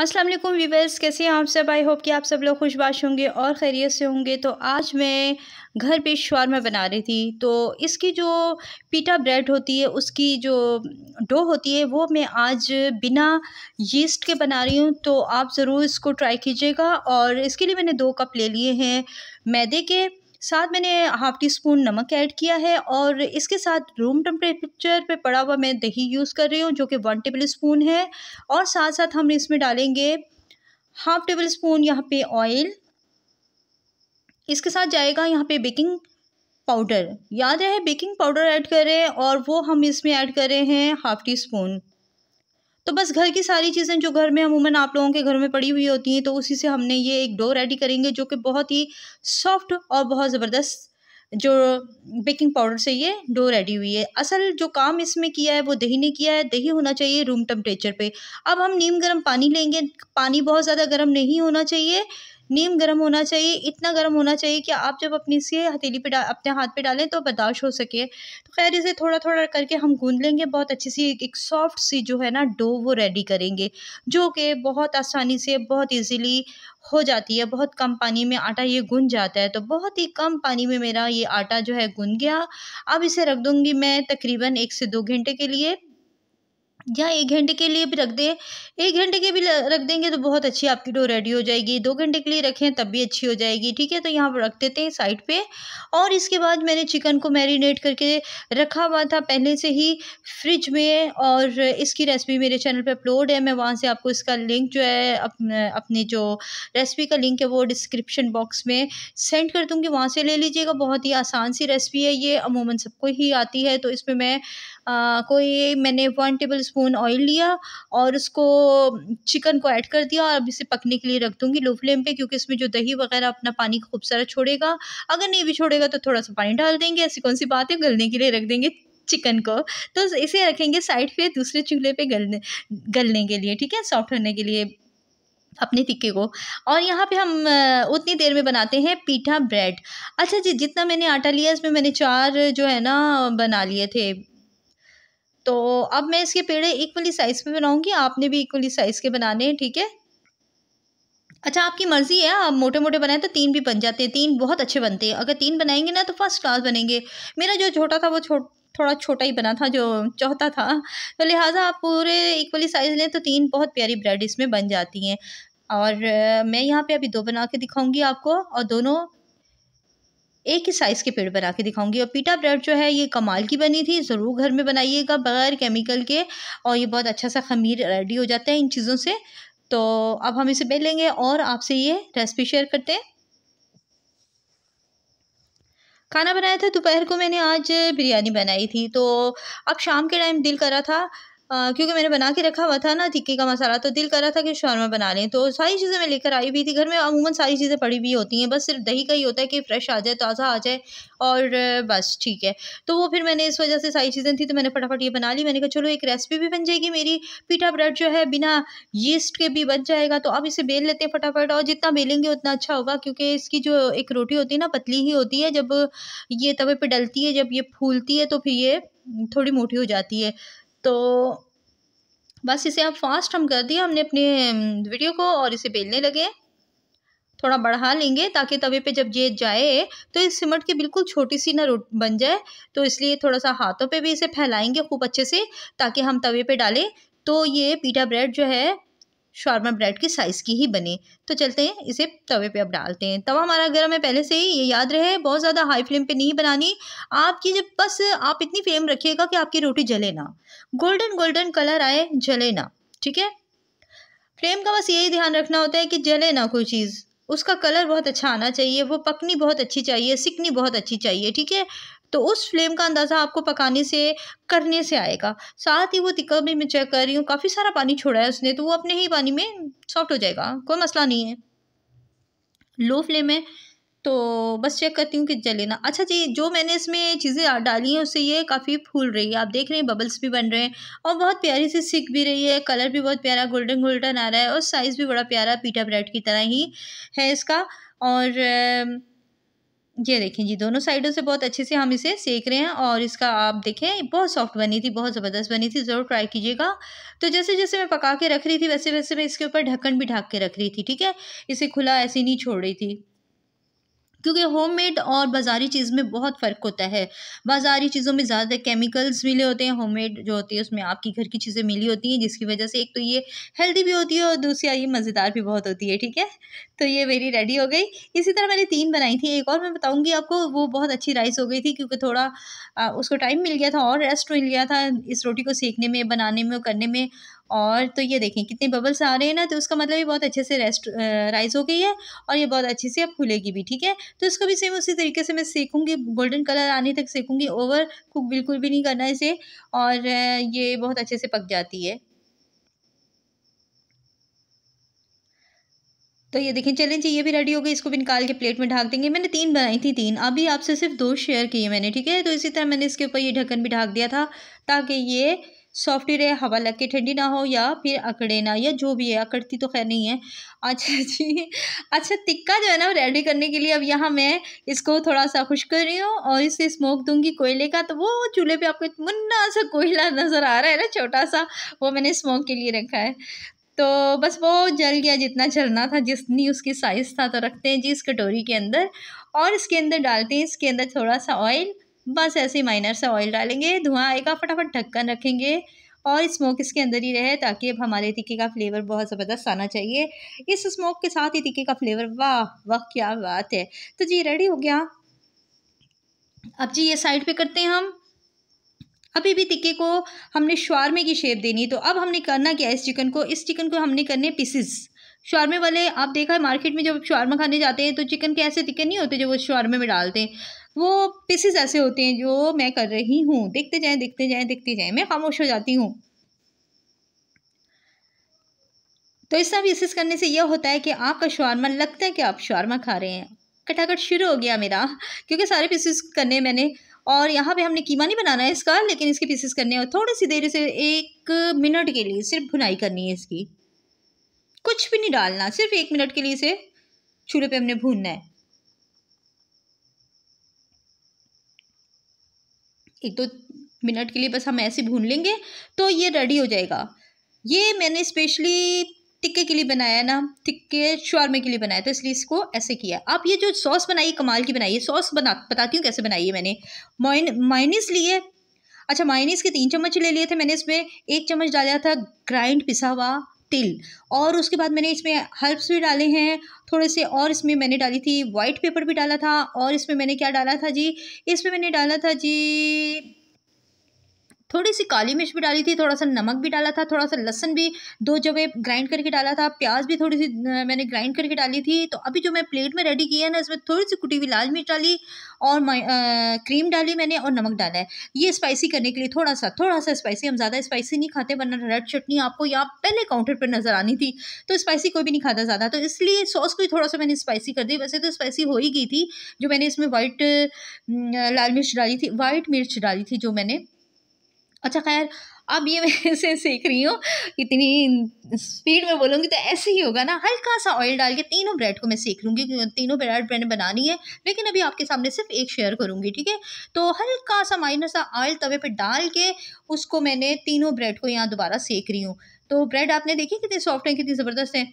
अस्सलाम वालेकुम व्यूवर्स कैसे हैं आप सब आई होप कि आप सब लोग खुशबाश होंगे और खैरियत से होंगे तो आज मैं घर पे शवारमा बना रही थी तो इसकी जो पीटा ब्रेड होती है उसकी जो डो होती है वो मैं आज बिना यीस्ट के बना रही हूँ तो आप ज़रूर इसको ट्राई कीजिएगा और इसके लिए मैंने दो कप ले लिए हैं मैदे के साथ मैंने हाफ टी स्पून नमक ऐड किया है और इसके साथ रूम टेम्परेचर पे पड़ा हुआ मैं दही यूज़ कर रही हूँ जो कि वन टेबल स्पून है और साथ साथ हम इसमें डालेंगे हाफ टेबल स्पून यहाँ पे ऑयल इसके साथ जाएगा यहाँ पे बेकिंग पाउडर याद रहे बेकिंग पाउडर ऐड करें और वो हम इसमें ऐड करें हैं हाफ टी स्पून तो बस घर की सारी चीज़ें जो घर में अमूमन आप लोगों के घर में पड़ी हुई होती हैं तो उसी से हमने ये एक डो रेडी करेंगे जो कि बहुत ही सॉफ्ट और बहुत ज़बरदस्त जो बेकिंग पाउडर से ये डो रेडी हुई है असल जो काम इसमें किया है वो दही ने किया है दही होना चाहिए रूम टेम्परेचर पे अब हम नीम गर्म पानी लेंगे पानी बहुत ज़्यादा गर्म नहीं होना चाहिए नीम गर्म होना चाहिए इतना गर्म होना चाहिए कि आप जब अपनी से हथेली पे अपने हाथ पे डालें तो बर्दाश्त हो सके तो खैर इसे थोड़ा थोड़ा करके हम गूंद लेंगे बहुत अच्छी सी एक, सॉफ्ट सी जो है ना डो वो रेडी करेंगे जो कि बहुत आसानी से बहुत ईजीली हो जाती है बहुत कम पानी में आटा ये गुन जाता है तो बहुत ही कम पानी में मेरा ये आटा जो है गुन गया अब इसे रख दूँगी मैं तकरीबन एक से दो घंटे के लिए या एक घंटे के लिए भी रख दें एक घंटे के भी रख देंगे तो बहुत अच्छी आपकी डो रेडी हो जाएगी दो घंटे के लिए रखें तब भी अच्छी हो जाएगी ठीक है तो यहाँ पर रख देते हैं साइड पे और इसके बाद मैंने चिकन को मैरिनेट करके रखा हुआ था पहले से ही फ्रिज में और इसकी रेसिपी मेरे चैनल पर अपलोड है मैं वहाँ से आपको इसका लिंक जो है अपने, जो रेसिपी का लिंक है वो डिस्क्रिप्शन बॉक्स में सेंड कर दूँगी वहाँ से ले लीजिएगा बहुत ही आसान सी रेसिपी है ये अमूमन सबको ही आती है तो इसमें मैं कोई मैंने वन टेबल स्पून ऑयल लिया और उसको चिकन को ऐड कर दिया और अब इसे पकने के लिए रख दूँगी लो फ्लेम पे क्योंकि इसमें जो दही वगैरह अपना पानी खूब सारा छोड़ेगा अगर नहीं भी छोड़ेगा तो थोड़ा सा पानी डाल देंगे ऐसी कौन सी बात है गलने के लिए रख देंगे चिकन को तो इसे रखेंगे साइड पे दूसरे चूल्हे पे गलने गलने के लिए ठीक है सॉफ्ट होने के लिए अपने टिक्के को और यहाँ पे हम उतनी देर में बनाते हैं पीठा ब्रेड अच्छा जी जितना मैंने आटा लिया इसमें मैंने चार जो है ना बना लिए थे तो अब मैं इसके पेड़े इक्वली साइज़ में बनाऊँगी आपने भी इक्वली साइज़ के बनाने हैं ठीक है अच्छा आपकी मर्ज़ी है आप मोटे मोटे बनाएं तो तीन भी बन जाते हैं तीन बहुत अच्छे बनते हैं अगर तीन बनाएंगे ना तो फर्स्ट क्लास बनेंगे मेरा जो छोटा था वो छो थोड़ा छोटा ही बना था जो चौथा था तो लिहाजा आप पूरे इक्वली साइज़ लें तो तीन बहुत प्यारी ब्रेड इसमें बन जाती हैं और मैं यहाँ पे अभी दो बना के दिखाऊंगी आपको और दोनों एक ही साइज़ के पेड़ बना के दिखाऊंगी और पीटा ब्रेड जो है ये कमाल की बनी थी ज़रूर घर में बनाइएगा बगैर केमिकल के और ये बहुत अच्छा सा खमीर रेडी हो जाता है इन चीज़ों से तो अब हम इसे बेलेंगे और आपसे ये रेसिपी शेयर करते हैं खाना बनाया था दोपहर को मैंने आज बिरयानी बनाई थी तो अब शाम के टाइम दिल करा था क्योंकि मैंने बना के रखा हुआ था ना टिक्की का मसाला तो दिल कर रहा था कि शॉर्मा बना लें तो सारी चीज़ें मैं लेकर आई हुई थी घर में अमूमन सारी चीज़ें पड़ी हुई होती हैं बस सिर्फ दही का ही होता है कि फ्रेश आ जाए ताज़ा आ जाए और बस ठीक है तो वो फिर मैंने इस वजह से सारी चीज़ें थी तो मैंने फटाफट ये बना ली मैंने कहा चलो एक रेसिपी भी बन जाएगी मेरी पीठा ब्रेड जो है बिना यीस्ट के भी बन जाएगा तो आप इसे बेल लेते हैं फटाफट और जितना बेलेंगे उतना अच्छा होगा क्योंकि इसकी जो एक रोटी होती है ना पतली ही होती है जब ये तवे पर डलती है जब ये फूलती है तो फिर ये थोड़ी मोटी हो जाती है तो बस इसे अब फास्ट हम कर दिया हमने अपने वीडियो को और इसे बेलने लगे थोड़ा बढ़ा लेंगे ताकि तवे पे जब ये जाए तो इस सिमट के बिल्कुल छोटी सी ना रोट बन जाए तो इसलिए थोड़ा सा हाथों पे भी इसे फैलाएंगे खूब अच्छे से ताकि हम तवे पे डालें तो ये पीठा ब्रेड जो है शॉर्मा ब्रेड की साइज़ की ही बने तो चलते हैं इसे तवे पे अब डालते हैं तवा हमारा गर्म है पहले से ही ये याद रहे बहुत ज़्यादा हाई फ्लेम पे नहीं बनानी आपकी जब बस आप इतनी फ्लेम रखिएगा कि आपकी रोटी जले ना गोल्डन गोल्डन कलर आए जले ना ठीक है फ्लेम का बस यही ध्यान रखना होता है कि जले ना कोई चीज़ उसका कलर बहुत अच्छा आना चाहिए वो पकनी बहुत अच्छी चाहिए सिकनी बहुत अच्छी चाहिए ठीक है तो उस फ्लेम का अंदाज़ा आपको पकाने से करने से आएगा साथ ही वो तिक्का भी मैं चेक कर रही हूँ काफ़ी सारा पानी छोड़ा है उसने तो वो अपने ही पानी में सॉफ्ट हो जाएगा कोई मसला नहीं है लो फ्लेम है तो बस चेक करती हूँ कि जले ना अच्छा जी जो मैंने इसमें चीज़ें डाली हैं उससे ये काफ़ी फूल रही है आप देख रहे हैं बबल्स भी बन रहे हैं और बहुत प्यारी सी सिक भी रही है कलर भी बहुत प्यारा गोल्डन गोल्डन आ रहा है और साइज़ भी बड़ा प्यारा पीटा ब्रेड की तरह ही है इसका और ये देखें जी दोनों साइडों से बहुत अच्छे से हम इसे सेक रहे हैं और इसका आप देखें बहुत सॉफ्ट बनी थी बहुत ज़बरदस्त बनी थी ज़रूर ट्राई कीजिएगा तो जैसे जैसे मैं पका के रख रही थी वैसे वैसे मैं इसके ऊपर ढक्कन भी ढाक के रख रही थी ठीक है इसे खुला ऐसे नहीं छोड़ रही थी क्योंकि होममेड और बाज़ारी चीज़ में बहुत फ़र्क होता है बाज़ारी चीज़ों में ज़्यादातर केमिकल्स मिले होते हैं होममेड जो होती है उसमें आपकी घर की चीज़ें मिली होती हैं जिसकी वजह से एक तो ये हेल्दी भी होती है और दूसरी ये मज़ेदार भी बहुत होती है ठीक है तो ये मेरी रेडी हो गई इसी तरह मैंने तीन बनाई थी एक और मैं बताऊँगी आपको वो बहुत अच्छी राइस हो गई थी क्योंकि थोड़ा आ, उसको टाइम मिल गया था और रेस्ट मिल गया था इस रोटी को सीखने में बनाने में और करने में और तो ये देखें कितने बबल्स आ रहे हैं ना तो उसका मतलब ये बहुत अच्छे से रेस्ट राइज हो गई है और ये बहुत अच्छे से अब खुलेगी भी ठीक है तो इसको भी सेम उसी तरीके से मैं सेकूँगी गोल्डन कलर आने तक सेकूँगी ओवर कुक बिल्कुल भी नहीं करना इसे और ये बहुत अच्छे से पक जाती है तो ये देखें चलें जी ये भी रेडी हो गई इसको भी निकाल के प्लेट में ढाक देंगे मैंने तीन बनाई थी तीन अभी आपसे सिर्फ दो शेयर किए मैंने ठीक है तो इसी तरह मैंने इसके ऊपर ये ढक्कन भी ढाक दिया था ताकि ये सॉफ्ट ही रहे हवा लग के ठंडी ना हो या फिर अकड़े ना या जो भी है अकड़ती तो खैर नहीं है अच्छा जी अच्छा तिक्का जो है ना रेडी करने के लिए अब यहाँ मैं इसको थोड़ा सा खुश कर रही हूँ और इसे स्मोक दूंगी कोयले का तो वो चूल्हे पर आपको मुन्ना सा कोयला नज़र आ रहा है ना छोटा सा वो मैंने स्मोक के लिए रखा है तो बस वो जल गया जितना जलना था जितनी उसकी साइज़ था तो रखते हैं जी इस कटोरी के अंदर और इसके अंदर डालते हैं इसके अंदर थोड़ा सा ऑयल बस ऐसे ही माइनर सा ऑयल डालेंगे धुआं आएगा फटाफट ढक्कन रखेंगे और स्मोक इसके अंदर ही रहे ताकि अब हमारे तिक्के का फ्लेवर बहुत ज़बरदस्त आना चाहिए इस स्मोक के साथ ही तिक्के का फ्लेवर वाह वाह क्या बात है तो जी रेडी हो गया अब जी ये साइड पे करते हैं हम अभी भी टिक्के को हमने शॉर्मे की शेप देनी तो अब हमने करना क्या है इस चिकन को इस चिकन को हमने करने पीसेस शॉर्मे वाले आप देखा है मार्केट में जब शॉर्मा खाने जाते हैं तो चिकन के ऐसे टिक्के नहीं होते जो वो शॉर्मे में डालते हैं वो पीसेस ऐसे होते हैं जो मैं कर रही हूँ देखते जाएँ देखते जाएँ देखते जाएँ मैं खामोश हो जाती हूँ तो इस तरह पीसेस करने से यह होता है कि आपका शवारमा लगता है कि आप शवारमा खा रहे हैं कटाकट शुरू हो गया मेरा क्योंकि सारे पीसेस करने मैंने और यहाँ पे हमने कीमा नहीं बनाना है इसका लेकिन इसके पीसेस करने हैं थोड़ी सी देर से एक मिनट के लिए सिर्फ भुनाई करनी है इसकी कुछ भी नहीं डालना सिर्फ एक मिनट के लिए इसे चूल्हे पे हमने भूनना है एक दो मिनट के लिए बस हम ऐसे भून लेंगे तो ये रेडी हो जाएगा ये मैंने स्पेशली टिक्के के लिए बनाया ना टिक्के शौरमे के लिए बनाया था इसलिए इसको ऐसे किया अब ये जो सॉस बनाई कमाल की बनाई है सॉस बना बताती हूँ कैसे बनाई है मैंने माइन माइनिस लिए अच्छा माइनिस के तीन चम्मच ले लिए थे मैंने इसमें एक चम्मच डाला था ग्राइंड पिसा हुआ तिल और उसके बाद मैंने इसमें हर्ब्स भी डाले हैं थोड़े से और इसमें मैंने डाली थी वाइट पेपर भी डाला था और इसमें मैंने क्या डाला था जी इसमें मैंने डाला था जी थोड़ी सी काली मिर्च भी डाली थी थोड़ा सा नमक भी डाला था थोड़ा सा लहसन भी दो जगह ग्राइंड करके डाला था प्याज भी थोड़ी सी मैंने ग्राइंड करके डाली थी तो अभी जो मैं प्लेट में रेडी किया है ना इसमें थोड़ी सी कुटी हुई लाल मिर्च डाली और क्रीम डाली मैंने और नमक डाला है ये स्पाइसी करने के लिए थोड़ा सा थोड़ा सा स्पाइसी हम ज़्यादा स्पाइसी नहीं खाते वरना रेड चटनी आपको यहाँ पहले काउंटर पर नज़र आनी थी तो स्पाइसी कोई भी नहीं खाता ज़्यादा तो इसलिए सॉस को ही थोड़ा सा मैंने स्पाइसी कर दी वैसे तो स्पाइसी हो ही गई थी जो मैंने इसमें वाइट लाल मिर्च डाली थी वाइट मिर्च डाली थी जो मैंने अच्छा खैर अब ये मैं ऐसे सीख रही हूँ इतनी स्पीड में बोलूँगी तो ऐसे ही होगा ना हल्का सा ऑयल डाल के तीनों ब्रेड को मैं सीख लूँगी तीनों ब्रेड मैंने बनानी है लेकिन अभी आपके सामने सिर्फ एक शेयर करूँगी ठीक है तो हल्का सा माइनर सा ऑयल तवे पर डाल के उसको मैंने तीनों ब्रेड को यहाँ दोबारा सेक रही हूँ तो ब्रेड आपने देखी कितनी सॉफ्ट है कितनी ज़बरदस्त हैं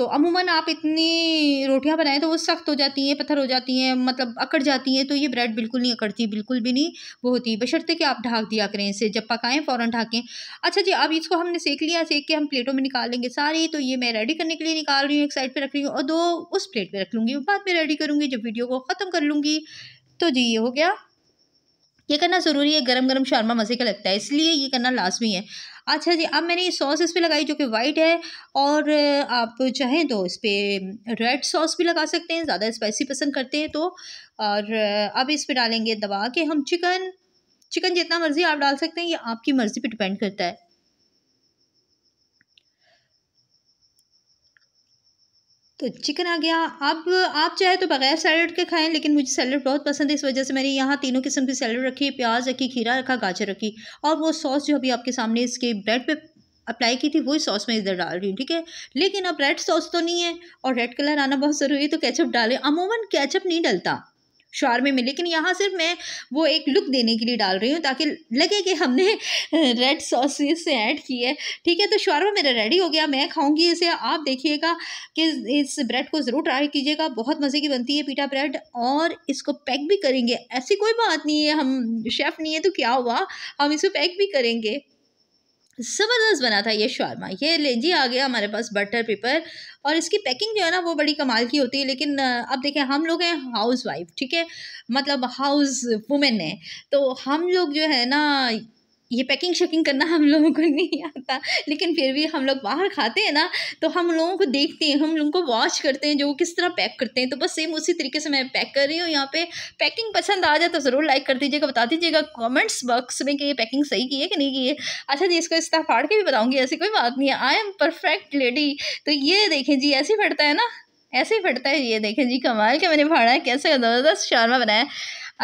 तो अमूमन आप इतनी रोटियां बनाएं तो वो सख्त हो जाती हैं पत्थर हो जाती हैं मतलब अकड़ जाती हैं तो ये ब्रेड बिल्कुल नहीं अकड़ती बिल्कुल भी नहीं वो होती बशर्ते कि आप ढाक दिया करें इसे जब पकाएं फ़ौरन ढाकें अच्छा जी अब इसको हमने सेक लिया सेक के हम प्लेटों में निकालेंगे सारी तो ये मैं रेडी करने के लिए निकाल रही हूँ एक साइड पर रख रही हूँ और दो उस प्लेट पर रख लूँगी बाद में रेडी करूँगी जब वीडियो को ख़त्म कर लूँगी तो जी ये हो गया ये करना ज़रूरी है गरम गरम शारमा मज़े का लगता है इसलिए ये करना लाजमी है अच्छा जी अब मैंने ये सॉस इस पर लगाई जो कि वाइट है और आप चाहें तो इस पर रेड सॉस भी लगा सकते हैं ज़्यादा स्पाइसी पसंद करते हैं तो और अब इस पर डालेंगे दबा के हम चिकन चिकन जितना मर्ज़ी आप डाल सकते हैं ये आपकी मर्ज़ी पर डिपेंड करता है तो चिकन आ गया अब आप चाहे तो बगैर सैलड के खाएं लेकिन मुझे सैलड बहुत पसंद है इस वजह से मैंने यहाँ तीनों किस्म की सैलड रखी है प्याज रखी खीरा रखा गाजर रखी और वो सॉस जो अभी आपके सामने इसके ब्रेड पे अप्लाई की थी वही सॉस मैं इधर डाल रही हूँ ठीक है लेकिन अब रेड सॉस तो नहीं है और रेड कलर आना बहुत ज़रूरी है तो कैचअप डालें अमूमन कैचअप नहीं डलता शारमे में लेकिन यहाँ सिर्फ मैं वो एक लुक देने के लिए डाल रही हूँ ताकि लगे कि हमने रेड सॉस इससे ऐड की है ठीक है तो शॉर्मा मेरा रेडी हो गया मैं खाऊंगी इसे आप देखिएगा कि इस ब्रेड को ज़रूर ट्राई कीजिएगा बहुत मज़े की बनती है पीटा ब्रेड और इसको पैक भी करेंगे ऐसी कोई बात नहीं है हम शेफ़ नहीं है तो क्या हुआ हम इसे पैक भी करेंगे ज़बरदस्त बना था ये शॉर्मा ये ले जी आ गया हमारे पास बटर पेपर और इसकी पैकिंग जो है ना वो बड़ी कमाल की होती है लेकिन अब देखें हम लोग हैं हाउस वाइफ ठीक है मतलब हाउस वुमेन है तो हम लोग जो है ना ये पैकिंग शेकिंग करना हम लोगों को नहीं आता लेकिन फिर भी हम लोग बाहर खाते हैं ना तो हम लोगों को देखते हैं हम लोगों को वॉच करते हैं जो किस तरह पैक करते हैं तो बस सेम उसी तरीके से मैं पैक कर रही हूँ यहाँ पे पैकिंग पसंद आ जाए तो ज़रूर लाइक कर दीजिएगा बता दीजिएगा कमेंट्स बॉक्स में कि ये पैकिंग सही की है कि नहीं की है अच्छा जी इसको इस तरह फाड़ के भी बताऊँगी ऐसी कोई बात नहीं है आई एम परफेक्ट लेडी तो ये देखें जी ऐसे ही फटता है ना ऐसे ही फटता है ये देखें जी कमाल के मैंने फाड़ा है कैसे ज़बरदस्त शारमा बनाया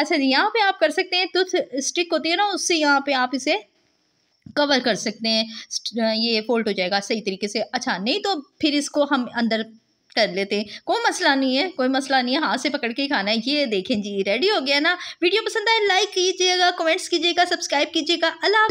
अच्छा जी यहाँ पे आप कर सकते हैं टूथ स्टिक होती है ना उससे यहाँ पे आप इसे कवर कर सकते हैं ये फोल्ड हो जाएगा सही तरीके से अच्छा नहीं तो फिर इसको हम अंदर कर लेते हैं कोई मसला नहीं है कोई मसला नहीं है हाथ से पकड़ के खाना है ये देखें जी रेडी हो गया ना वीडियो पसंद आए लाइक कीजिएगा कमेंट्स कीजिएगा सब्सक्राइब कीजिएगा अल्लाह